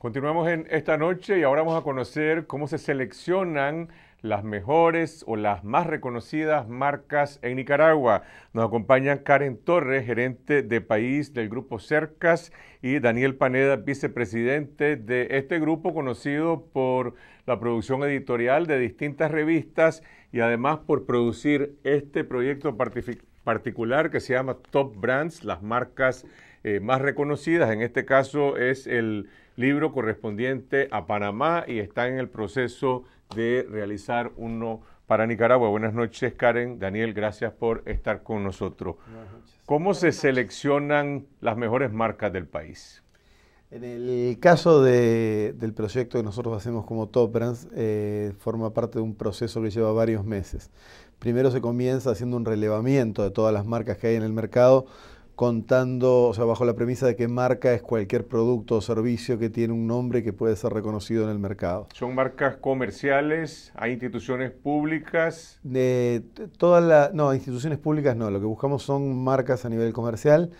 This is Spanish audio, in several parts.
Continuamos en esta noche y ahora vamos a conocer cómo se seleccionan las mejores o las más reconocidas marcas en Nicaragua. Nos acompañan Karen Torres, gerente de país del grupo Cercas, y Daniel Paneda, vicepresidente de este grupo conocido por la producción editorial de distintas revistas y además por producir este proyecto particular que se llama Top Brands, las marcas eh, más reconocidas. En este caso es el libro correspondiente a Panamá y está en el proceso de realizar uno para Nicaragua. Buenas noches, Karen. Daniel, gracias por estar con nosotros. ¿Cómo se seleccionan las mejores marcas del país? En el caso de, del proyecto que nosotros hacemos como Top Brands, eh, forma parte de un proceso que lleva varios meses. Primero se comienza haciendo un relevamiento de todas las marcas que hay en el mercado contando, o sea, bajo la premisa de que marca es cualquier producto o servicio que tiene un nombre que puede ser reconocido en el mercado. ¿Son marcas comerciales? ¿Hay instituciones públicas? De todas las, no, instituciones públicas no, lo que buscamos son marcas a nivel comercial,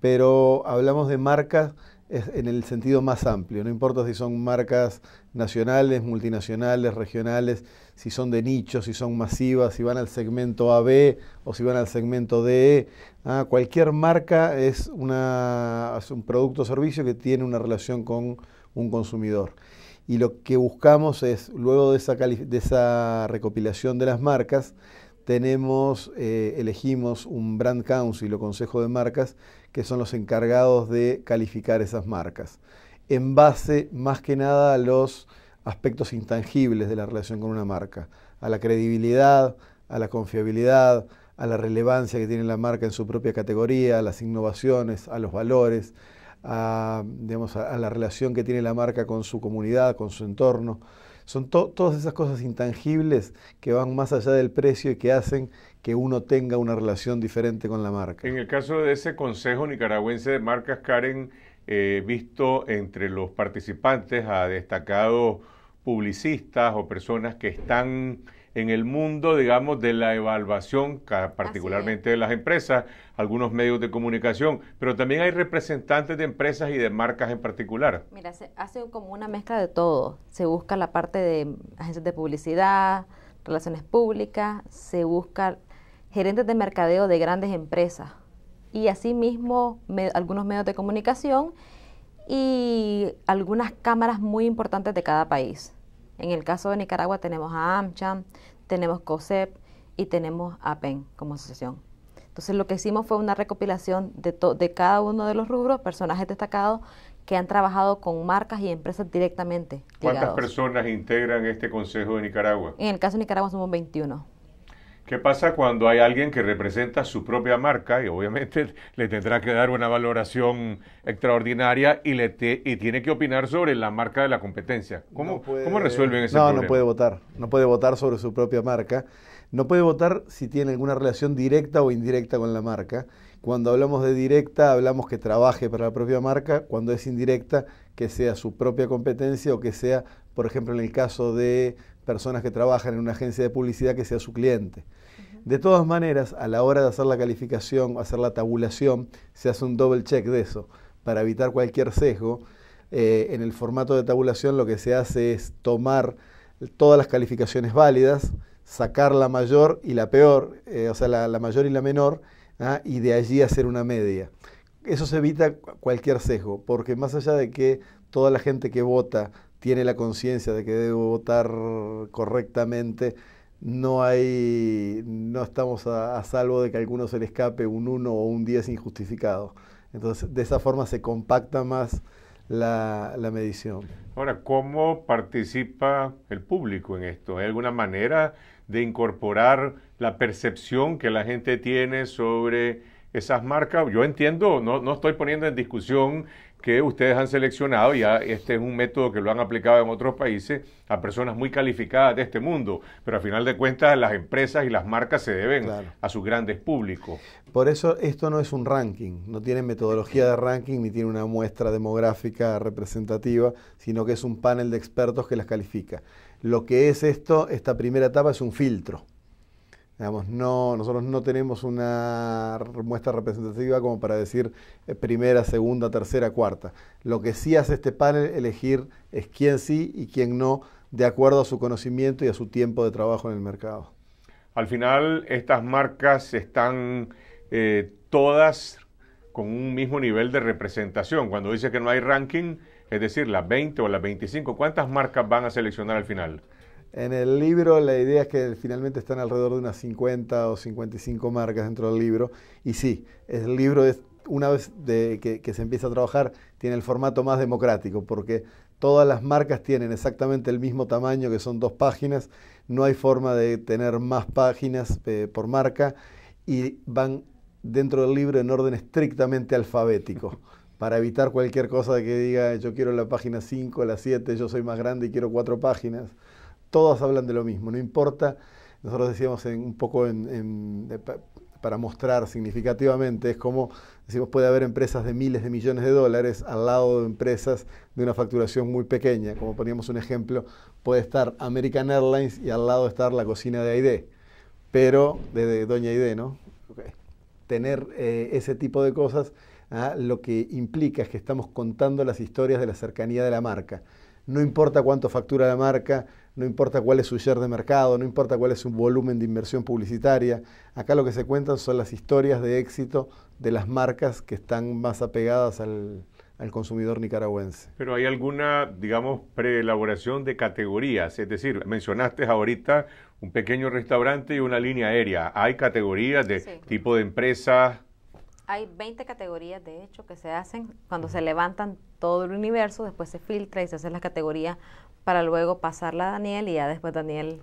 pero hablamos de marcas en el sentido más amplio, no importa si son marcas nacionales, multinacionales, regionales, si son de nicho, si son masivas, si van al segmento AB o si van al segmento DE, ¿ah? cualquier marca es, una, un producto o servicio que tiene una relación con un consumidor. Y lo que buscamos es, luego de esa recopilación de las marcas, tenemos, eh, elegimos un brand council o consejo de marcas que son los encargados de calificar esas marcas, en base más que nada a los aspectos intangibles de la relación con una marca, a la credibilidad, a la confiabilidad, a la relevancia que tiene la marca en su propia categoría, a las innovaciones, a los valores, a la relación que tiene la marca con su comunidad, con su entorno. Son todas esas cosas intangibles que van más allá del precio y que hacen que uno tenga una relación diferente con la marca. En el caso de ese Consejo Nicaragüense de Marcas, Karen, he eh, visto entre los participantes a destacados publicistas o personas que están en el mundo, digamos, de la evaluación, particularmente de las empresas, algunos medios de comunicación, pero también hay representantes de empresas y de marcas en particular. Mira, se hace como una mezcla de todo. Se busca la parte de agencias de publicidad, relaciones públicas, se busca gerentes de mercadeo de grandes empresas y asimismo algunos medios de comunicación y algunas cámaras muy importantes de cada país. En el caso de Nicaragua tenemos a AmCham, tenemos COSEP y tenemos a PEN como asociación. Entonces lo que hicimos fue una recopilación de, de cada uno de los rubros, personajes destacados que han trabajado con marcas y empresas directamente. ¿Cuántas personas integran este Consejo de Nicaragua? En el caso de Nicaragua somos 21. ¿Qué pasa cuando hay alguien que representa su propia marca y obviamente le tendrá que dar una valoración extraordinaria y, le y tiene que opinar sobre la marca de la competencia? ¿Cómo, ¿cómo resuelven ese problema? No, no puede votar. No puede votar sobre su propia marca. No puede votar si tiene alguna relación directa o indirecta con la marca. Cuando hablamos de directa, hablamos que trabaje para la propia marca. Cuando es indirecta, que sea su propia competencia o que sea, por ejemplo, en el caso de personas que trabajan en una agencia de publicidad que sea su cliente. De todas maneras, a la hora de hacer la calificación, hacer la tabulación, se hace un doble check de eso para evitar cualquier sesgo. Eh, en el formato de tabulación lo que se hace es tomar todas las calificaciones válidas, sacar la mayor y la peor, eh, o sea, la, mayor y la menor, ¿ah? y de allí hacer una media. Eso se evita cualquier sesgo, porque más allá de que toda la gente que vota tiene la conciencia de que debe votar correctamente, no hay, no estamos a, salvo de que a alguno se le escape un 1 o un 10 injustificado. Entonces, de esa forma se compacta más la, la, medición. Ahora, ¿cómo participa el público en esto? ¿Hay alguna manera de incorporar la percepción que la gente tiene sobre esas marcas? Yo entiendo, no, no estoy poniendo en discusión que ustedes han seleccionado, ya este es un método que lo han aplicado en otros países, a personas muy calificadas de este mundo, pero al final de cuentas las empresas y las marcas se deben a sus grandes públicos. Por eso esto no es un ranking, no tiene metodología de ranking ni tiene una muestra demográfica representativa, sino que es un panel de expertos que las califica. Lo que es esto, esta primera etapa es un filtro. Digamos, no, nosotros no tenemos una muestra representativa como para decir eh, primera, segunda, tercera, cuarta. Lo que sí hace este panel elegir es quién sí y quién no, de acuerdo a su conocimiento y a su tiempo de trabajo en el mercado. Al final, estas marcas están eh, todas con un mismo nivel de representación. Cuando dice que no hay ranking, es decir, las 20 o las 25, ¿cuántas marcas van a seleccionar al final? En el libro la idea es que finalmente están alrededor de unas 50 o 55 marcas dentro del libro. Y sí, el libro una vez que, se empieza a trabajar, tiene el formato más democrático, porque todas las marcas tienen exactamente el mismo tamaño, que son dos páginas. No hay forma de tener más páginas eh, por marca y van dentro del libro en orden estrictamente alfabético. para evitar cualquier cosa de que diga yo quiero la página 5, la 7, yo soy más grande y quiero cuatro páginas todas hablan de lo mismo, no importa. Nosotros decíamos un poco para mostrar significativamente, es como, decimos, puede haber empresas de miles de millones de dólares al lado de empresas de una facturación muy pequeña. Como poníamos un ejemplo, puede estar American Airlines y al lado estar la cocina de Aide, pero desde Doña Aide, ¿no? Tener eh, ese tipo de cosas ah, lo que implica es que estamos contando las historias de la cercanía de la marca. No importa cuánto factura la marca, no importa cuál es su share de mercado, no importa cuál es su volumen de inversión publicitaria. Acá lo que se cuentan son las historias de éxito de las marcas que están más apegadas al, consumidor nicaragüense. Pero hay alguna, digamos, preelaboración de categorías, es decir, mencionaste ahorita un pequeño restaurante y una línea aérea. ¿Hay categorías de tipo de empresa? Hay 20 categorías, de hecho, que se hacen cuando se levantan todo el universo, después se filtra y se hace las categorías para luego pasarla a Daniel y ya después Daniel.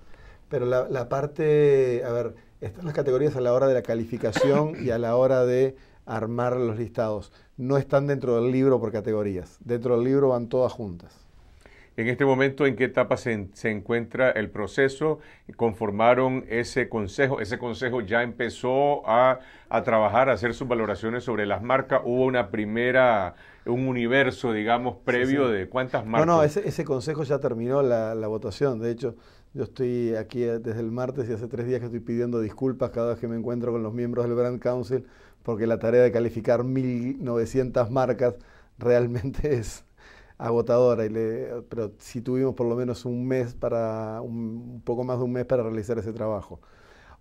Pero la, parte, a ver, están las categorías a la hora de la calificación y a la hora de armar los listados. No están dentro del libro por categorías. Dentro del libro van todas juntas en este momento en qué etapa se, encuentra el proceso, conformaron ese consejo, ese consejo ya empezó a, trabajar, a hacer sus valoraciones sobre las marcas, hubo una primera, un universo, digamos, previo de cuántas marcas. No, no, ese, consejo ya terminó la, la, votación, de hecho. Yo estoy aquí eh, desde el martes y hace tres días que estoy pidiendo disculpas cada vez que me encuentro con los miembros del Brand Council porque la tarea de calificar 1.900 marcas realmente es, agotadora, y le, pero si tuvimos por lo menos un mes para, un, poco más de un mes para realizar ese trabajo.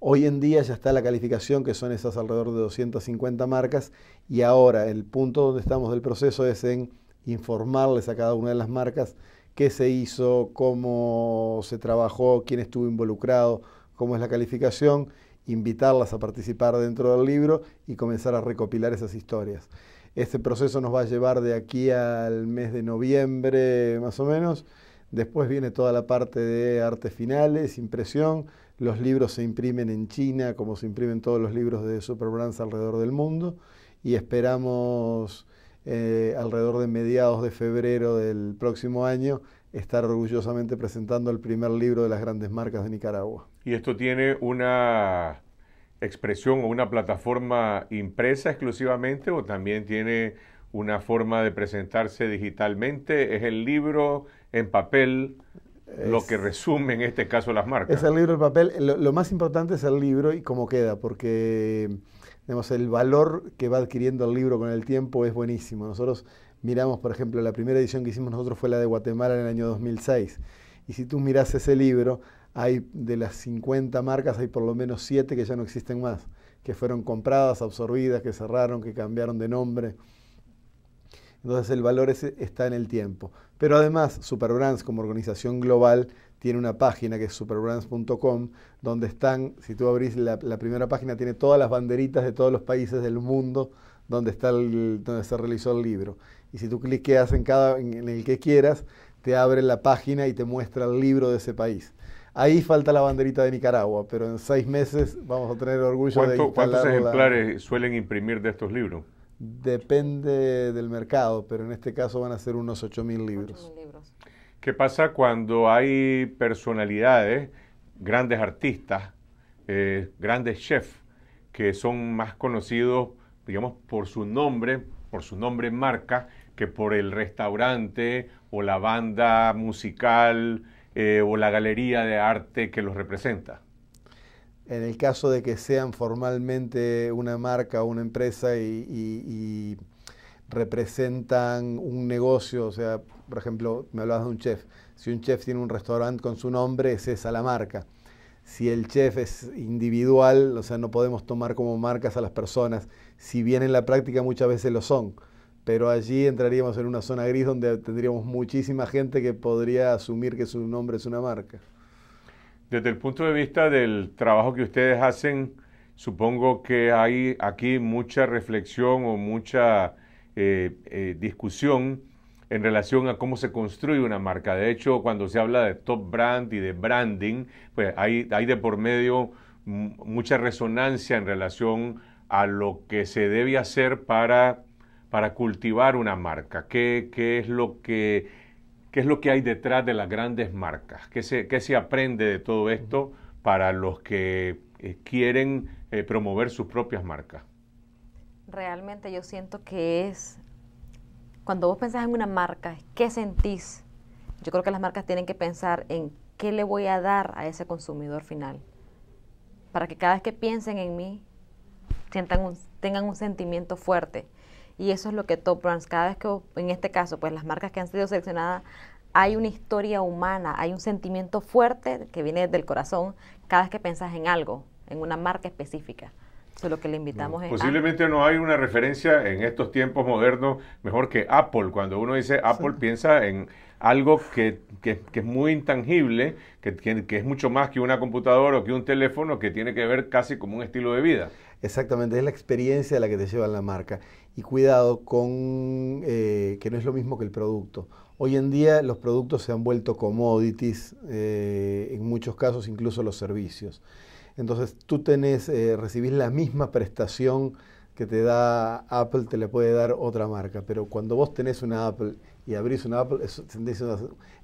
Hoy en día ya está la calificación, que son esas alrededor de 250 marcas, y ahora el punto donde estamos del proceso es en informarles a cada una de las marcas qué se hizo, cómo se trabajó, quién estuvo involucrado, cómo es la calificación, invitarlas a participar dentro del libro y comenzar a recopilar esas historias. Este proceso nos va a llevar de aquí al mes de noviembre más o menos. Después viene toda la parte de artes finales, impresión. Los libros se imprimen en China, como se imprimen todos los libros de Superbrands alrededor del mundo. Y esperamos eh, alrededor de mediados de febrero del próximo año estar orgullosamente presentando el primer libro de las grandes marcas de Nicaragua. Y esto tiene una expresión o una plataforma impresa exclusivamente o también tiene una forma de presentarse digitalmente? ¿Es el libro en papel lo que resume en este caso las marcas? Es el libro en papel. Lo, más importante es el libro y cómo queda, porque el valor que va adquiriendo el libro con el tiempo es buenísimo. Nosotros miramos, por ejemplo, la primera edición que hicimos nosotros fue la de Guatemala en el año 2006. Y si tú miras ese libro, hay de las 50 marcas, hay por lo menos 7 que ya no existen más, que fueron compradas, absorbidas, que cerraron, que cambiaron de nombre. Entonces el valor está en el tiempo. Pero además, Superbrands como organización global tiene una página que es superbrands.com, donde están, si tú abrís la, primera página, tiene todas las banderitas de todos los países del mundo donde, está donde se realizó el libro. Y si tú cliqueas en, cada, en el que quieras, te abre la página y te muestra el libro de ese país. Ahí falta la banderita de Nicaragua, pero en seis meses vamos a tener orgullo de instalarla. ¿Cuántos ejemplares suelen imprimir de estos libros? Depende del mercado, pero en este caso van a ser unos 8.000 libros. libros. ¿Qué pasa cuando hay personalidades, grandes artistas, eh, grandes chefs, que son más conocidos, digamos, por su nombre, por su nombre en marca, que por el restaurante o la banda musical eh, o la galería de arte que los representa. En el caso de que sean formalmente una marca o una empresa y, representan un negocio, o sea, por ejemplo, me hablabas de un chef. Si un chef tiene un restaurante con su nombre, es esa la marca. Si el chef es individual, o sea, no podemos tomar como marcas a las personas. Si bien en la práctica muchas veces lo son pero allí entraríamos en una zona gris donde tendríamos muchísima gente que podría asumir que su nombre es una marca. Desde el punto de vista del trabajo que ustedes hacen, supongo que hay aquí mucha reflexión o mucha eh, eh, discusión en relación a cómo se construye una marca. De hecho, cuando se habla de top brand y de branding, pues hay de por medio mucha resonancia en relación a lo que se debe hacer para para cultivar una marca? ¿Qué, es lo que, es lo que hay detrás de las grandes marcas? ¿Qué se, se aprende de todo esto para los que eh, quieren eh, promover sus propias marcas? Realmente yo siento que es, cuando vos pensás en una marca, ¿qué sentís? Yo creo que las marcas tienen que pensar en qué le voy a dar a ese consumidor final. Para que cada vez que piensen en mí, tengan un sentimiento fuerte y eso es lo que Top Brands, cada vez que, en este caso, pues las marcas que han sido seleccionadas, hay una historia humana, hay un sentimiento fuerte que viene del corazón cada vez que pensás en algo, en una marca específica. Eso es lo que le invitamos a Posiblemente no hay una referencia en estos tiempos modernos mejor que Apple. Cuando uno dice Apple, piensa en algo que, es muy intangible, que, es mucho más que una computadora o que un teléfono, que tiene que ver casi como un estilo de vida. Exactamente, es la experiencia la que te lleva la marca y cuidado con eh, que no es lo mismo que el producto. Hoy en día los productos se han vuelto commodities, eh, en muchos casos incluso los servicios. Entonces tú tenés, eh, recibís la misma prestación que te da Apple, te la puede dar otra marca, pero cuando vos tenés una Apple y abrís una Apple, es,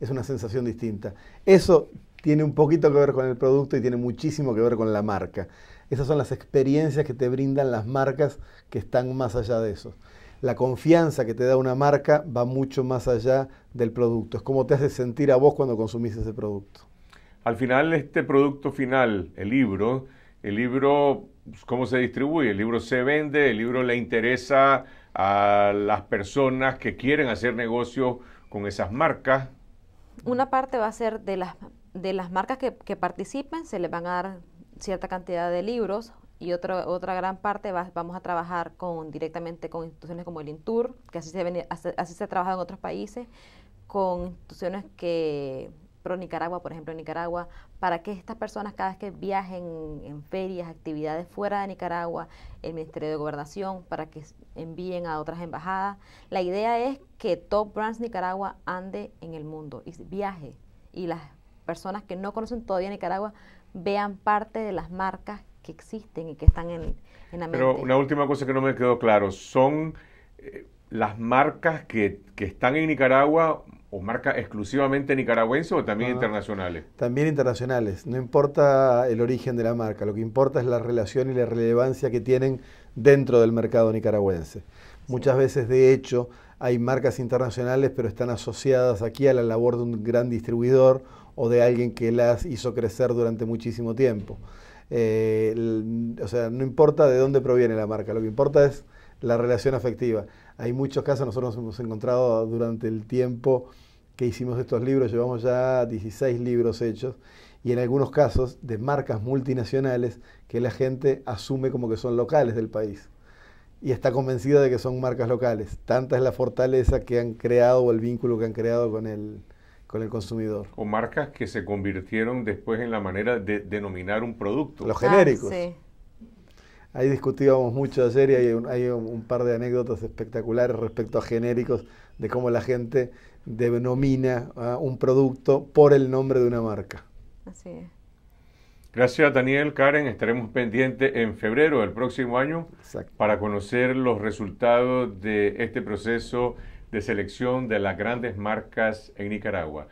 es una sensación distinta. Eso tiene un poquito que ver con el producto y tiene muchísimo que ver con la marca. Esas son las experiencias que te brindan las marcas que están más allá de eso. La confianza que te da una marca va mucho más allá del producto. Es como te hace sentir a vos cuando consumís ese producto. Al final, este producto final, el libro, el libro, ¿cómo se distribuye? El libro se vende, el libro le interesa a las personas que quieren hacer negocio con esas marcas. Una parte va a ser de las, de las marcas que, que participen, se les van a dar cierta cantidad de libros y otra, otra gran parte vamos a trabajar con, directamente con instituciones como el INTUR, que así se, así, se ha trabajado en otros países, con instituciones que pro Nicaragua, por ejemplo, en Nicaragua, para que estas personas cada vez que viajen en ferias, actividades fuera de Nicaragua, el Ministerio de Gobernación, para que envíen a otras embajadas. La idea es que Top Brands Nicaragua ande en el mundo y viaje. Y las personas que no conocen todavía Nicaragua vean parte de las marcas que existen y que están en, en Pero una última cosa que no me quedó claro, ¿son eh, las marcas que, están en Nicaragua o marcas exclusivamente nicaragüenses o también ah. internacionales? También internacionales. No importa el origen de la marca, lo que importa es la relación y la relevancia que tienen dentro del mercado nicaragüense. Muchas veces, de hecho, hay marcas internacionales, pero están asociadas aquí a la labor de un gran distribuidor o de alguien que las hizo crecer durante muchísimo tiempo. Eh, o sea, no importa de dónde proviene la marca, lo que importa es la relación afectiva. Hay muchos casos, nosotros hemos encontrado durante el tiempo que hicimos estos libros, llevamos ya 16 libros hechos, y en algunos casos de marcas multinacionales que la gente asume como que son locales del país y está convencida de que son marcas locales. Tanta es la fortaleza que han creado o el vínculo que han creado con el, con el consumidor. O marcas que se convirtieron después en la manera de denominar un producto. Los ah, genéricos. Ahí discutíamos mucho ayer y hay un, par de anécdotas espectaculares respecto a genéricos, de cómo la gente denomina ah, un producto por el nombre de una marca. Así es. Gracias Daniel, Karen, estaremos pendientes en febrero del próximo año para conocer los resultados de este proceso de selección de las grandes marcas en Nicaragua.